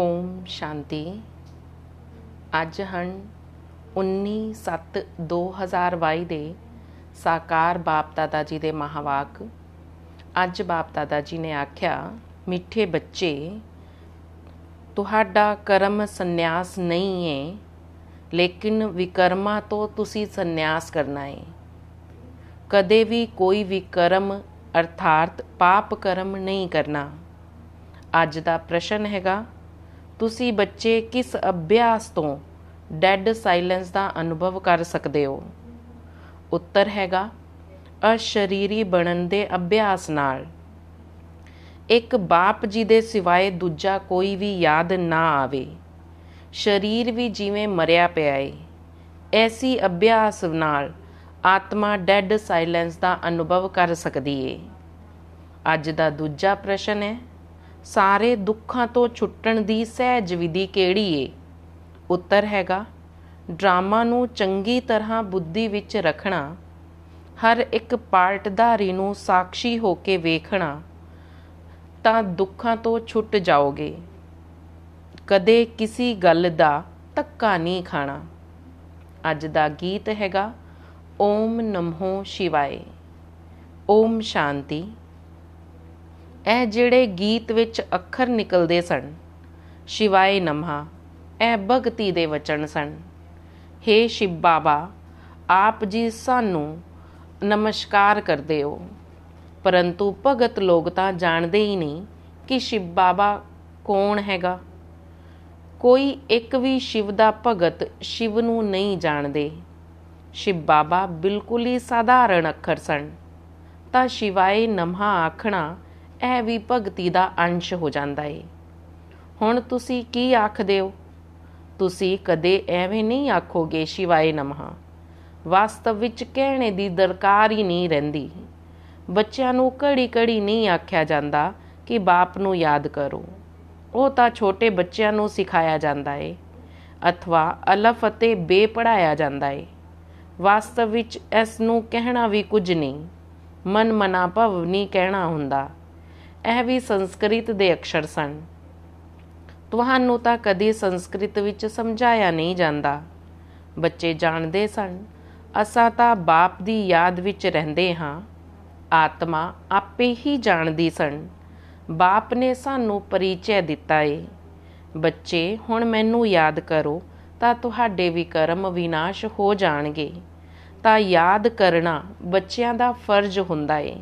ਓਮ ਸ਼ਾਂਤੀ ਅੱਜ ਹਨ 19/7/2022 ਦੇ ਸਾਕਾਰ ਬਾਪ ਦਾਦਾ ਜੀ ਦੇ ਮਹਾਵਾਕ ਅੱਜ ਬਾਪ ਦਾਦਾ ਜੀ ਨੇ ਆਖਿਆ ਮਿੱਠੇ ਬੱਚੇ ਤੁਹਾਡਾ ਕਰਮ ਸੰਨਿਆਸ ਨਹੀਂ ਹੈ ਲੇਕਿਨ ਵਿਕਰਮਾ ਤੋਂ ਤੁਸੀਂ ਸੰਨਿਆਸ ਕਰਨਾ ਹੈ ਕਦੇ ਵੀ ਕੋਈ ਵਿਕਰਮ ਅਰਥਾਤ ਪਾਪ ਕਰਮ ਨਹੀਂ ਕਰਨਾ ਅੱਜ ਦਾ ਪ੍ਰਸ਼ਨ ਹੈਗਾ ਤੁਸੀਂ ਬੱਚੇ ਕਿਸ ਅਭਿਆਸ ਤੋਂ ਡੈਡ ਸਾਇਲੈਂਸ ਦਾ ਅਨੁਭਵ ਕਰ ਸਕਦੇ ਹੋ ਉੱਤਰ ਹੈਗਾ ਅਸ਼ਰੀਰੀ ਬਣਨ ਦੇ ਅਭਿਆਸ ਨਾਲ ਇੱਕ ਬਾਪ ਜੀ ਦੇ ਸਿਵਾਏ ਦੂਜਾ ਕੋਈ ਵੀ ਯਾਦ ਨਾ ਆਵੇ ਸਰੀਰ ਵੀ ਜਿਵੇਂ ਮਰਿਆ ਪਿਆ ਏ ਐਸੀ ਅਭਿਆਸ ਨਾਲ ਆਤਮਾ ਡੈਡ ਸਾਇਲੈਂਸ ਦਾ ਅਨੁਭਵ ਕਰ ਸਕਦੀ ਏ ਅੱਜ ਦਾ ਦੂਜਾ ਪ੍ਰਸ਼ਨ ਹੈ ਸਾਰੇ ਦੁੱਖਾਂ ਤੋਂ ਛੁੱਟਣ ਦੀ ਸਹਿਜ ਵਿਧੀ ਕਿਹੜੀ ਏ ਉੱਤਰ ਹੈਗਾ ਡਰਾਮਾ ਨੂੰ ਚੰਗੀ ਤਰ੍ਹਾਂ ਬੁੱਧੀ ਵਿੱਚ ਰੱਖਣਾ ਹਰ ਇੱਕ ਪਾਰਟਧਾਰੀ ਨੂੰ ਸਾਖੀ ਹੋ ਕੇ ਵੇਖਣਾ ਤਾਂ ਦੁੱਖਾਂ ਤੋਂ ਛੁੱਟ ਜਾਓਗੇ ਕਦੇ ਕਿਸੇ ਗੱਲ ਦਾ ਤੱਕਾ ਨਹੀਂ ਖਾਣਾ ਅੱਜ ਦਾ ਗੀਤ ਹੈਗਾ ਓਮ ਨਮੋ ਸ਼ਿਵਾਏ ਓਮ ਸ਼ਾਂਤੀ ਇਹ ਜਿਹੜੇ ਗੀਤ ਵਿੱਚ ਅੱਖਰ ਨਿਕਲਦੇ ਸਨ ਸ਼ਿਵਾਏ ਨਮਹਾ ਇਹ ਭਗਤੀ ਦੇ ਵਚਨ ਸਨ ਹੇ ਸ਼ਿਵ ਬਾਬਾ ਆਪ ਜੀ ਸਾਨੂੰ ਨਮਸਕਾਰ ਕਰਦੇ ਹੋ ਪਰੰਤੂ ਭਗਤ ਲੋਕ ਤਾਂ ਜਾਣਦੇ ਹੀ ਨਹੀਂ ਕਿ ਸ਼ਿਵ ਬਾਬਾ ਕੌਣ ਹੈਗਾ ਕੋਈ ਇੱਕ ਵੀ ਸ਼ਿਵ ਦਾ ਭਗਤ ਸ਼ਿਵ ਨੂੰ ਨਹੀਂ ਜਾਣਦੇ ਸ਼ਿਵ ਬਾਬਾ ਬਿਲਕੁਲ ਹੀ ਸਾਧਾਰਨ ਅੱਖਰ ਸਨ ਤਾਂ ਸ਼ਿਵਾਏ ਨਮਹਾ ਆਖਣਾ ਇਹ ਵੀ ਭਗਤੀ ਦਾ ਅੰਸ਼ ਹੋ ਜਾਂਦਾ ਏ ਹੁਣ ਤੁਸੀਂ ਕੀ ਆਖਦੇ ਹੋ ਤੁਸੀਂ ਕਦੇ ਐਵੇਂ ਨਹੀਂ ਆਖੋਗੇ ਸ਼ਿਵਾਏ ਨਮਹ ਵਾਸਤਵ ਵਿੱਚ ਕਹਿਣੇ ਦੀ ਦਰਕਾਰ ਹੀ ਨਹੀਂ ਰਹਿੰਦੀ ਬੱਚਿਆਂ ਨੂੰ ਘੜੀ-ਘੜੀ ਨਹੀਂ ਆਖਿਆ ਜਾਂਦਾ ਕਿ ਬਾਪ ਨੂੰ ਯਾਦ ਕਰੋ ਉਹ ਤਾਂ ਛੋਟੇ ਬੱਚਿਆਂ ਨੂੰ ਸਿਖਾਇਆ ਜਾਂਦਾ ਏ ਅਥਵਾ ਅਲਫ ਅਤੇ ਬੇ ਪੜਾਇਆ ਜਾਂਦਾ ਏ ਵਾਸਤਵ ਵਿੱਚ ਇਸ ਨੂੰ ਕਹਿਣਾ ਵੀ ਕੁਝ ਨਹੀਂ ਮਨ ਮਨਾ ਭਵ ਨਹੀਂ ਕਹਿਣਾ ਹੁੰਦਾ ਇਹ ਵੀ ਸੰਸਕ੍ਰਿਤ ਦੇ ਅਕਸ਼ਰ ਸਨ ਤੁਹਾਨੂੰ ਤਾਂ ਕਦੀ ਸੰਸਕ੍ਰਿਤ ਵਿੱਚ ਸਮਝਾਇਆ ਨਹੀਂ ਜਾਂਦਾ ਬੱਚੇ ਜਾਣਦੇ ਸਨ ਅਸਾਂ ਤਾਂ ਬਾਪ ਦੀ ਯਾਦ ਵਿੱਚ ਰਹਿੰਦੇ ਹਾਂ ਆਤਮਾ ਆਪੇ ਹੀ ਜਾਣਦੀ ਸਨ ਬਾਪ ਨੇ ਸਾਨੂੰ ਪਰਿਚੈ ਦਿੱਤਾ ਏ ਬੱਚੇ ਹੁਣ ਮੈਨੂੰ ਯਾਦ ਕਰੋ ਤਾਂ ਤੁਹਾਡੇ ਵੀ ਕਰਮ ਵਿਨਾਸ਼ ਹੋ ਜਾਣਗੇ ਤਾਂ ਯਾਦ ਕਰਨਾ ਬੱਚਿਆਂ ਦਾ ਫਰਜ਼ ਹੁੰਦਾ ਏ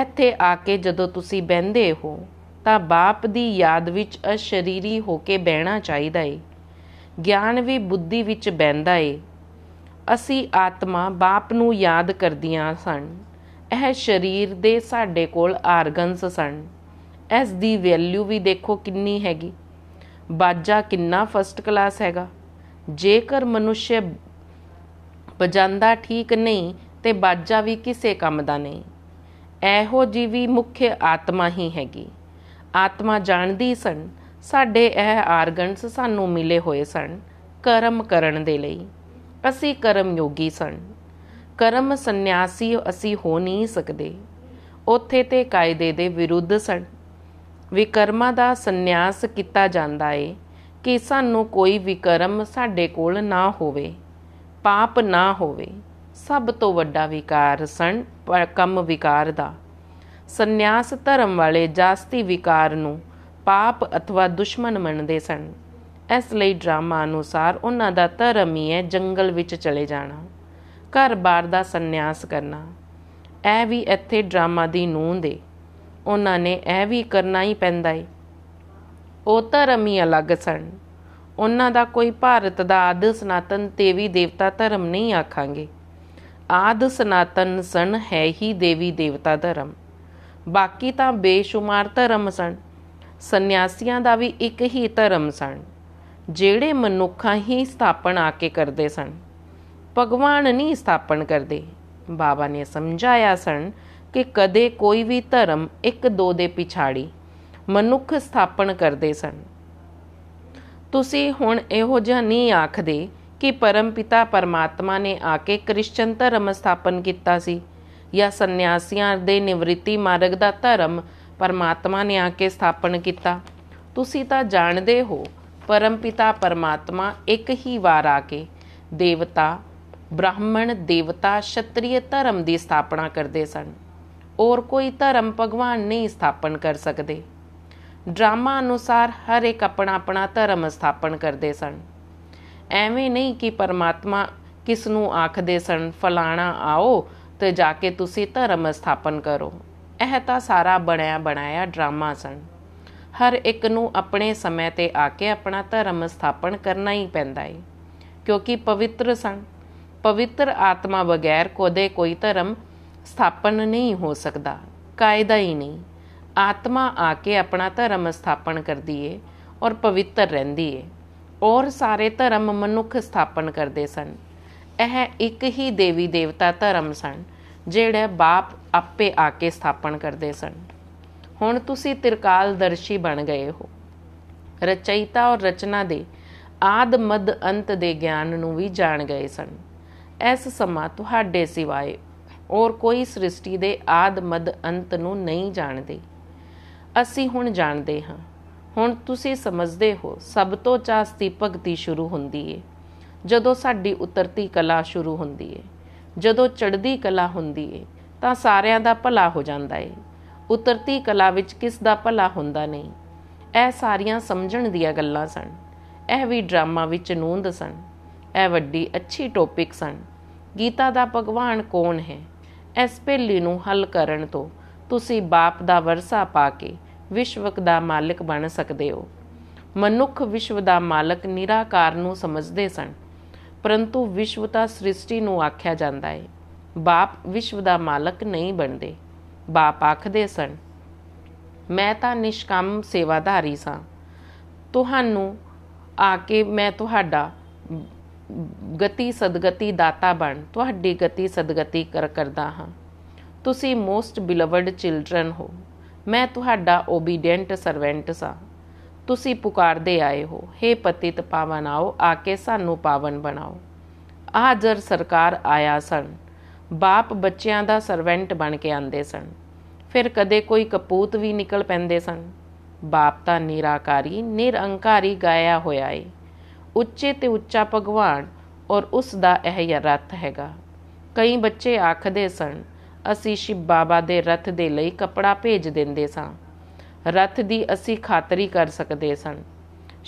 ਇੱਥੇ ਆ ਕੇ ਜਦੋਂ ਤੁਸੀਂ ਬਹਿੰਦੇ ਹੋ ਤਾਂ ਬਾਪ ਦੀ ਯਾਦ ਵਿੱਚ ਅਸ਼ਰੀਰੀ ਹੋ ਕੇ ਬਹਿਣਾ ਚਾਹੀਦਾ ਏ ਗਿਆਨ ਵੀ ਬੁੱਧੀ ਵਿੱਚ ਬਹਿੰਦਾ ਏ ਅਸੀਂ ਆਤਮਾ ਬਾਪ ਨੂੰ ਯਾਦ ਕਰਦੀਆਂ ਸਨ ਇਹ ਸਰੀਰ ਦੇ ਸਾਡੇ ਕੋਲ ਆਰਗਨਸ ਸਨ ਇਸ ਦੀ ਵੈਲਿਊ ਵੀ ਦੇਖੋ ਕਿੰਨੀ ਹੈਗੀ ਬਾਜਾ ਕਿੰਨਾ ਫਸਟ ਕਲਾਸ ਹੈਗਾ ਜੇਕਰ ਮਨੁੱਖ ਬਜਾਂਦਾ ਠੀਕ ਨਹੀਂ ਤੇ ਬਾਜਾ ਵੀ ਕਿਸੇ ਕੰਮ ਦਾ ਨਹੀਂ ਇਹੋ ਜੀ ਵੀ ਮੁੱਖ ਆਤਮਾ ਹੀ ਹੈਗੀ ਆਤਮਾ ਜਾਣਦੀ ਸਨ ਸਾਡੇ ਇਹ ਆਰਗਨਸ ਸਾਨੂੰ ਮਿਲੇ ਹੋਏ ਸਨ ਕਰਮ ਕਰਨ ਦੇ ਲਈ ਅਸੀਂ ਕਰਮ ਯੋਗੀ ਸਨ ਕਰਮ ਸੰਨਿਆਸੀ ਅਸੀਂ ਹੋ ਨਹੀਂ ਸਕਦੇ ਉੱਥੇ ਤੇ ਕਾਇਦੇ ਦੇ ਵਿਰੁੱਧ ਸਨ ਵਿਕਰਮਾਂ ਦਾ ਸੰਨਿਆਸ ਕੀਤਾ ਜਾਂਦਾ ਏ ਕਿ ਸਾਨੂੰ ਕੋਈ ਵਿਕਰਮ ਸਾਡੇ ਕੋਲ ਨਾ ਹੋਵੇ ਪਾਪ ਨਾ ਹੋਵੇ ਸਭ ਤੋਂ ਵੱਡਾ ਵਿਕਾਰ ਸਣ ਕੰਮ ਵਿਕਾਰ ਦਾ ਸੰਨਿਆਸ ਧਰਮ ਵਾਲੇ ਜਾਸਤੀ ਵਿਕਾਰ ਨੂੰ ਪਾਪ ਅਥਵਾ ਦੁਸ਼ਮਣ ਮੰਨਦੇ ਸਨ ਇਸ ਲਈ ਡਰਾਮਾ ਅਨੁਸਾਰ ਉਹਨਾਂ ਦਾ ਧਰਮ ਹੀ ਹੈ ਜੰਗਲ ਵਿੱਚ ਚਲੇ ਜਾਣਾ ਘਰ-ਬਾਰ ਦਾ ਸੰਨਿਆਸ ਕਰਨਾ ਐ ਵੀ ਇੱਥੇ ਡਰਾਮਾ ਦੀ ਨੂੰਹ ਦੇ ਉਹਨਾਂ ਨੇ ਇਹ ਵੀ ਕਰਨਾ ਹੀ ਪੈਂਦਾ ਏ ਉਹ ਧਰਮ ਹੀ ਅਲੱਗ ਸਨ ਉਹਨਾਂ ਦਾ ਕੋਈ ਭਾਰਤ ਦਾ ਆਦਿ ਸਨਾਤਨ ਦੇਵੀ ਦੇਵਤਾ ਧਰਮ ਨਹੀਂ ਆਖਾਂਗੇ ਆਦ ਸਨਾਤਨ ਸਨ ਹੈ ਹੀ ਦੇਵੀ ਦੇਵਤਾ ਧਰਮ ਬਾਕੀ ਤਾਂ ਬੇਸ਼ੁਮਾਰ ਧਰਮ ਸਨ ਸੰਨਿਆਸੀਆਂ ਦਾ ਵੀ ਇੱਕ ਹੀ ਧਰਮ ਸਨ ਜਿਹੜੇ ਮਨੁੱਖਾਂ ਹੀ ਸਥਾਪਨ ਆ ਕੇ ਕਰਦੇ ਸਨ ਭਗਵਾਨ ਨਹੀਂ ਸਥਾਪਨ ਕਰਦੇ ਬਾਬਾ ਨੇ ਸਮਝਾਇਆ ਸਨ ਕਿ ਕਦੇ ਕੋਈ ਵੀ ਧਰਮ ਇੱਕ ਦੋ ਦੇ ਪਿਛਾੜੀ ਮਨੁੱਖ ਸਥਾਪਨ ਕਰਦੇ ਸਨ ਤੁਸੀਂ ਹੁਣ ਇਹੋ ਜਿਹਾ ਨਹੀਂ ਆਖਦੇ ਕਿ ਪਰਮ ਪਿਤਾ ਪਰਮਾਤਮਾ ਨੇ ਆ ਕੇ ਕ੍ਰਿਸਚਨ ਧਰਮ ਸਥਾਪਨ ਕੀਤਾ ਸੀ ਜਾਂ ਸੰਨਿਆਸੀਆਂ ਦੇ ਨਿਵ੍ਰਿਤੀ ਮਾਰਗ ਦਾ ਧਰਮ ਪਰਮਾਤਮਾ ਨੇ ਆ ਕੇ ਸਥਾਪਨ ਕੀਤਾ ਤੁਸੀਂ ਤਾਂ ਜਾਣਦੇ ਹੋ ਪਰਮ ਪਿਤਾ ਪਰਮਾਤਮਾ ਇੱਕ ਹੀ ਵਾਰ ਆ ਕੇ ਦੇਵਤਾ ਬ੍ਰਾਹਮਣ ਦੇਵਤਾ ਛਤਰੀਏ ਧਰਮ ਦੀ ਸਥਾਪਨਾ ਕਰਦੇ ਸਨ ਔਰ ਕੋਈ ਧਰਮ ਭਗਵਾਨ ਨਹੀਂ ਸਥਾਪਨ ਕਰ ਸਕਦੇ ਡਰਾਮਾ ਅਨੁਸਾਰ ਹਰ ਇੱਕ ਆਪਣਾ ਆਪਣਾ ਧਰਮ ਸਥਾਪਨ ਕਰਦੇ ਸਨ ਐਵੇਂ ਨਹੀਂ ਕਿ ਪਰਮਾਤਮਾ ਕਿਸ ਨੂੰ ਆਖਦੇ ਸਨ ਫਲਾਣਾ ਆਓ ਤੇ ਜਾ ਕੇ ਤੁਸੀਂ ਧਰਮ ਸਥਾਪਨ ਕਰੋ ਇਹ ਤਾਂ ਸਾਰਾ ਬਣਿਆ ਬਣਾਇਆ ਡਰਾਮਾ ਸਨ ਹਰ ਇੱਕ ਨੂੰ ਆਪਣੇ ਸਮੇਂ ਤੇ ਆ ਕੇ ਆਪਣਾ ਧਰਮ ਸਥਾਪਨ ਕਰਨਾ ਹੀ ਪੈਂਦਾ ਹੈ ਕਿਉਂਕਿ ਪਵਿੱਤਰ ਸੰ ਪਵਿੱਤਰ ਆਤਮਾ ਬਗੈਰ ਕੋਦੇ ਕੋਈ ਧਰਮ ਸਥਾਪਨ ਨਹੀਂ ਹੋ ਸਕਦਾ ਕਾਇਦਾ ਹੀ ਨਹੀਂ ਆਤਮਾ ਆ ਕੇ ਆਪਣਾ ਧਰਮ ਸਥਾਪਨ ਕਰਦੀ ਏ ਔਰ ਪਵਿੱਤਰ ਰਹਿੰਦੀ ਏ ਔਰ ਸਾਰੇ ਧਰਮ ਮਨੁੱਖ ਸਥਾਪਨ ਕਰਦੇ ਸਨ ਇਹ ਇੱਕ ਹੀ ਦੇਵੀ ਦੇਵਤਾ ਧਰਮ ਸਨ ਜਿਹੜੇ ਬਾਪ ਆਪੇ ਆ ਕੇ ਸਥਾਪਨ ਕਰਦੇ ਸਨ ਹੁਣ ਤੁਸੀਂ ਤਿਰਕਾਲ ਦਰਸ਼ੀ ਬਣ ਗਏ ਹੋ ਰਚੈਤਾ ਔਰ ਰਚਨਾ ਦੇ ਆਦ ਮਦ ਅੰਤ ਦੇ ਗਿਆਨ ਨੂੰ ਵੀ ਜਾਣ ਗਏ ਸਨ ਇਸ ਸਮਾਂ ਤੁਹਾਡੇ ਸਿਵਾਏ ਔਰ ਕੋਈ ਸ੍ਰਿਸ਼ਟੀ ਦੇ ਆਦ ਮਦ ਅੰਤ ਨੂੰ ਨਹੀਂ ਜਾਣਦੇ ਅਸੀਂ ਹੁਣ ਜਾਣਦੇ ਹਾਂ ਹੁਣ ਤੁਸੀਂ ਸਮਝਦੇ ਹੋ ਸਭ ਤੋਂ ਚਾਸ ਦੀ ਭਗਤੀ ਸ਼ੁਰੂ ਹੁੰਦੀ ਏ ਜਦੋਂ ਸਾਡੀ ਉਤਰਤੀ ਕਲਾ ਸ਼ੁਰੂ ਹੁੰਦੀ ਏ ਜਦੋਂ ਚੜ੍ਹਦੀ ਕਲਾ ਹੁੰਦੀ ਏ ਤਾਂ ਸਾਰਿਆਂ ਦਾ ਭਲਾ ਹੋ ਜਾਂਦਾ ਏ ਉਤਰਤੀ ਕਲਾ ਵਿੱਚ ਕਿਸ ਦਾ ਭਲਾ ਹੁੰਦਾ ਨਹੀਂ ਇਹ ਸਾਰੀਆਂ ਸਮਝਣ ਦੀਆਂ ਗੱਲਾਂ ਸਨ ਇਹ ਵੀ ਡਰਾਮਾ ਵਿੱਚ ਨੂੰਦ ਸਨ ਇਹ ਵੱਡੀ ਅੱਛੀ ਟੌਪਿਕ ਸਨ ਗੀਤਾ ਦਾ ਭਗਵਾਨ ਕੌਣ ਹੈ ਇਸ ਪੇਲੀ ਨੂੰ ਹੱਲ ਕਰਨ ਤੋਂ ਤੁਸੀਂ ਬਾਪ ਦਾ ਵਰਸਾ ਪਾ ਕੇ ਵਿਸ਼ਵ ਦਾ ਮਾਲਕ ਬਣ ਸਕਦੇ ਹੋ ਮਨੁੱਖ ਵਿਸ਼ਵ ਦਾ ਮਾਲਕ ਨਿਰਾਕਾਰ ਨੂੰ ਸਮਝਦੇ ਸਨ ਪਰੰਤੂ ਵਿਸ਼ਵ ਤਾਂ ਸ੍ਰਿਸ਼ਟੀ ਨੂੰ ਆਖਿਆ ਜਾਂਦਾ ਹੈ ਬਾਪ ਵਿਸ਼ਵ ਦਾ ਮਾਲਕ ਨਹੀਂ ਬਣਦੇ ਬਾਪ ਆਖਦੇ ਸਨ ਮੈਂ ਤਾਂ ਨਿਸ਼ਕਮ ਸੇਵਾਧਾਰੀ ਸਾਂ ਤੁਹਾਨੂੰ ਆ ਕੇ ਮੈਂ ਤੁਹਾਡਾ ਗਤੀ ਸਦਗਤੀ ਦਾਤਾ ਬਣ ਤੁਹਾਡੀ ਗਤੀ ਸਦਗਤੀ ਕਰ ਕਰਦਾ ਹਾਂ ਤੁਸੀਂ ਮੋਸਟ ਬਿਲਵਡ ਚਿਲड्रन ਹੋ ਮੈਂ ਤੁਹਾਡਾ ਓਬੀਡੈਂਟ ਸਰਵੈਂਟ ਸਾਂ ਤੁਸੀਂ ਪੁਕਾਰਦੇ ਆਏ ਹੋ हे ਪਤਿਤ ਪਾਵਨ ਆਓ ਆ ਕੇ ਸਾਨੂੰ ਪਾਵਨ ਬਣਾਓ ਆਜਰ ਸਰਕਾਰ ਆਇਆ ਸਨ ਬਾਪ ਬੱਚਿਆਂ ਦਾ ਸਰਵੈਂਟ ਬਣ ਕੇ ਆਂਦੇ ਸਨ ਫਿਰ ਕਦੇ ਕੋਈ ਕਪੂਤ ਵੀ ਨਿਕਲ ਪੈਂਦੇ ਸਨ ਬਾਪ ਤਾਂ ਨਿਰਾਕਾਰੀ ਨਿਰੰਕਾਰੀ ਗਾਇਆ ਹੋਇਆ ਏ ਉੱਚੇ ਤੇ ਉੱਚਾ ਭਗਵਾਨ ਔਰ ਉਸ ਦਾ ਇਹ ਰਤ ਹੈਗਾ ਕਈ ਬੱਚੇ ਆਖਦੇ ਸਨ ਅਸੀਂ ਸ਼ਿਵ ਬਾਬਾ ਦੇ ਰਥ ਦੇ ਲਈ ਕਪੜਾ ਭੇਜ ਦਿੰਦੇ ਸਾਂ ਰਥ ਦੀ ਅਸੀਂ ਖਾਤਰੀ ਕਰ ਸਕਦੇ ਸਨ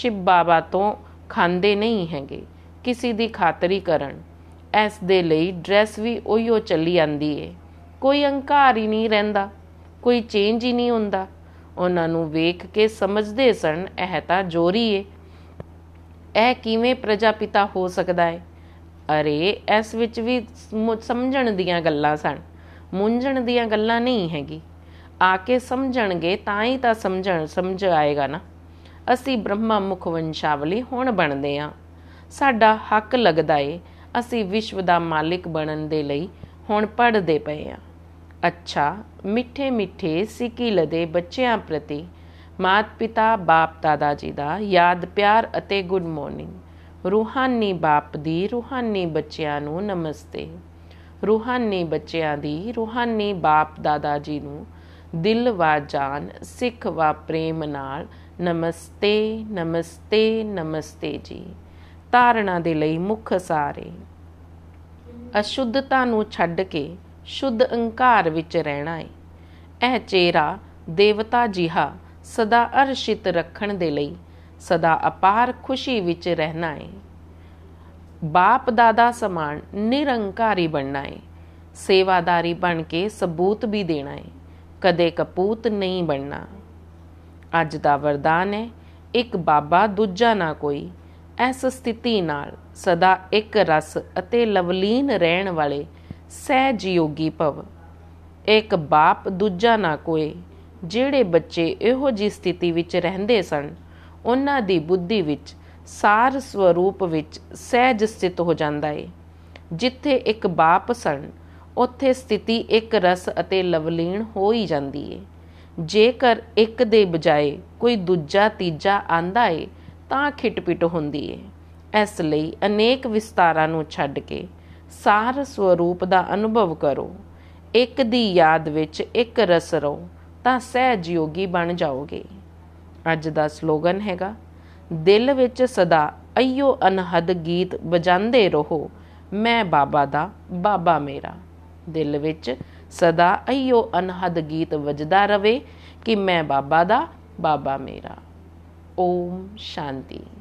ਸ਼ਿਵ ਬਾਬਾ ਤੋਂ ਖਾਂਦੇ ਨਹੀਂ ਹੈਗੇ ਕਿਸੇ ਦੀ ਖਾਤਰੀ ਕਰਨ ਇਸ ਦੇ ਲਈ ਡਰੈਸ ਵੀ ਉਹੀਓ ਚੱਲੀ ਆਂਦੀ ਏ ਕੋਈ ਅਹੰਕਾਰ ਹੀ ਨਹੀਂ ਰਹਿੰਦਾ ਕੋਈ ਚੇਂਜ ਹੀ ਨਹੀਂ ਹੁੰਦਾ ਉਹਨਾਂ ਨੂੰ ਵੇਖ ਕੇ ਸਮਝਦੇ ਸਨ ਇਹ ਤਾਂ ਜੋਰੀ ਏ ਇਹ ਕਿਵੇਂ ਪ੍ਰਜਾਪਿਤਾ ਹੋ ਸਕਦਾ ਏ ਅਰੇ ਇਸ ਵਿੱਚ ਵੀ ਸਮਝਣ ਦੀਆਂ ਗੱਲਾਂ ਸਨ ਮੁੰਝਣ ਦੀਆਂ ਗੱਲਾਂ ਨਹੀਂ ਹੈਗੀ ਆ ਕੇ ਸਮਝਣਗੇ ਤਾਂ ਹੀ ਤਾਂ ਸਮਝਣ ਸਮਝ ਆਏਗਾ ਨਾ ਅਸੀਂ ਬ੍ਰਹਮਾ ਮੁਖ ਵੰਸ਼ਾਵਲੀ ਹੁਣ ਬਣਦੇ ਆ ਸਾਡਾ ਹੱਕ ਲੱਗਦਾ ਏ ਅਸੀਂ ਵਿਸ਼ਵ ਦਾ ਮਾਲਿਕ ਬਣਨ ਦੇ ਲਈ ਹੁਣ ਪੜਦੇ ਪਏ ਆ ਅੱਛਾ ਮਿੱਠੇ ਮਿੱਠੇ ਸਿੱਕੀ ਲਦੇ ਬੱਚਿਆਂ ਪ੍ਰਤੀ ਮਾਤ ਪਿਤਾ ਬਾਪ ਦਾਦਾ ਜੀ ਦਾ ਯਾਦ ਪਿਆਰ ਅਤੇ ਗੁੱਡ ਮਾਰਨਿੰਗ ਰੂਹਾਨੀ ਬਾਪ ਦੀ ਰੂਹਾਨੀ ਬੱਚਿਆਂ ਨੂੰ ਨਮਸਤੇ ਰੂਹਾਨੀ ਬੱਚਿਆਂ ਦੀ ਰੂਹਾਨੀ ਬਾਪ ਦਾਦਾ ਜੀ ਨੂੰ ਦਿਲ ਵਾ ਜਾਨ ਸਿੱਖ ਵਾ ਪ੍ਰੇਮ ਨਾਲ ਨਮਸਤੇ ਨਮਸਤੇ ਨਮਸਤੇ ਜੀ ਧਾਰਣਾ ਦੇ ਲਈ ਮੁਖ ਸਾਰੇ ਅਸ਼ੁੱਧਤਾ ਨੂੰ ਛੱਡ ਕੇ ਸ਼ੁੱਧ ਅਹੰਕਾਰ ਵਿੱਚ ਰਹਿਣਾ ਹੈ ਇਹ ਚਿਹਰਾ ਦੇਵਤਾ ਜਿਹਾ ਸਦਾ ਅਰਸ਼ਿਤ ਰੱਖਣ ਦੇ ਲਈ ਸਦਾ ਅਪਾਰ ਖੁਸ਼ੀ ਵਿੱਚ ਰਹਿਣਾ ਹੈ ਬਾਪ ਦਾਦਾ ਸਮਾਨ ਨਿਰੰਕਾਰੀ ਬਣਨਾ ਹੈ ਸੇਵਾਦਾਰੀ ਬਣ ਕੇ ਸਬੂਤ ਵੀ ਦੇਣਾ ਹੈ ਕਦੇ ਕਪੂਤ ਨਹੀਂ ਬਣਨਾ ਅੱਜ ਦਾ ਵਰਦਾਨ ਹੈ ਇੱਕ ਬਾਬਾ ਦੂਜਾ ਨਾ ਕੋਈ ਇਸ ਸਥਿਤੀ ਨਾਲ ਸਦਾ ਇੱਕ ਰਸ ਅਤੇ ਲਵਲੀਨ ਰਹਿਣ ਵਾਲੇ ਸਹਿਜ ਯੋਗੀ ਭਵ ਇੱਕ ਬਾਪ ਦੂਜਾ ਨਾ ਕੋਈ ਜਿਹੜੇ ਬੱਚੇ ਇਹੋ ਜੀ ਸਥਿਤੀ ਵਿੱਚ ਰਹਿੰਦੇ ਸਨ ਉਹਨਾਂ ਦੀ ਬੁੱਧੀ ਵਿੱਚ ਸਾਰ ਸਵਰੂਪ ਵਿੱਚ ਸਹਿਜ ਸਥਿਤ ਹੋ ਜਾਂਦਾ ਏ ਜਿੱਥੇ ਇੱਕ ਬਾਪ ਸਣ ਉੱਥੇ ਸਥਿਤੀ ਇੱਕ ਰਸ ਅਤੇ ਲਵਲੀਨ ਹੋ ਹੀ ਜਾਂਦੀ ਏ ਜੇਕਰ ਇੱਕ ਦੇ ਬਜਾਏ ਕੋਈ ਦੂਜਾ ਤੀਜਾ ਆਂਦਾ ਏ ਤਾਂ ਖਿਟਪਿਟ ਹੁੰਦੀ ਏ ਇਸ ਲਈ ਅਨੇਕ ਵਿਸਤਾਰਾਂ ਨੂੰ ਛੱਡ ਕੇ ਸਾਰ ਸਵਰੂਪ ਦਾ ਅਨੁਭਵ ਕਰੋ ਇੱਕ ਦੀ ਯਾਦ ਵਿੱਚ ਇੱਕ ਰਸ ਰੋ ਤਾਂ ਸਹਿਜ ਯੋਗੀ ਬਣ ਜਾਓਗੇ ਅੱਜ ਦਾ ਸਲੋਗਨ ਹੈਗਾ ਦਿਲ ਵਿੱਚ ਸਦਾ ਅਈਓ ਅਨਹਦ ਗੀਤ ਵਜਾਉਂਦੇ ਰਹੋ ਮੈਂ ਬਾਬਾ ਦਾ ਬਾਬਾ ਮੇਰਾ ਦਿਲ ਵਿੱਚ ਸਦਾ ਅਈਓ ਅਨਹਦ ਗੀਤ ਵਜਦਾ ਰਵੇ ਕਿ ਮੈਂ ਬਾਬਾ ਦਾ ਬਾਬਾ ਮੇਰਾ ਓਮ ਸ਼ਾਂਤੀ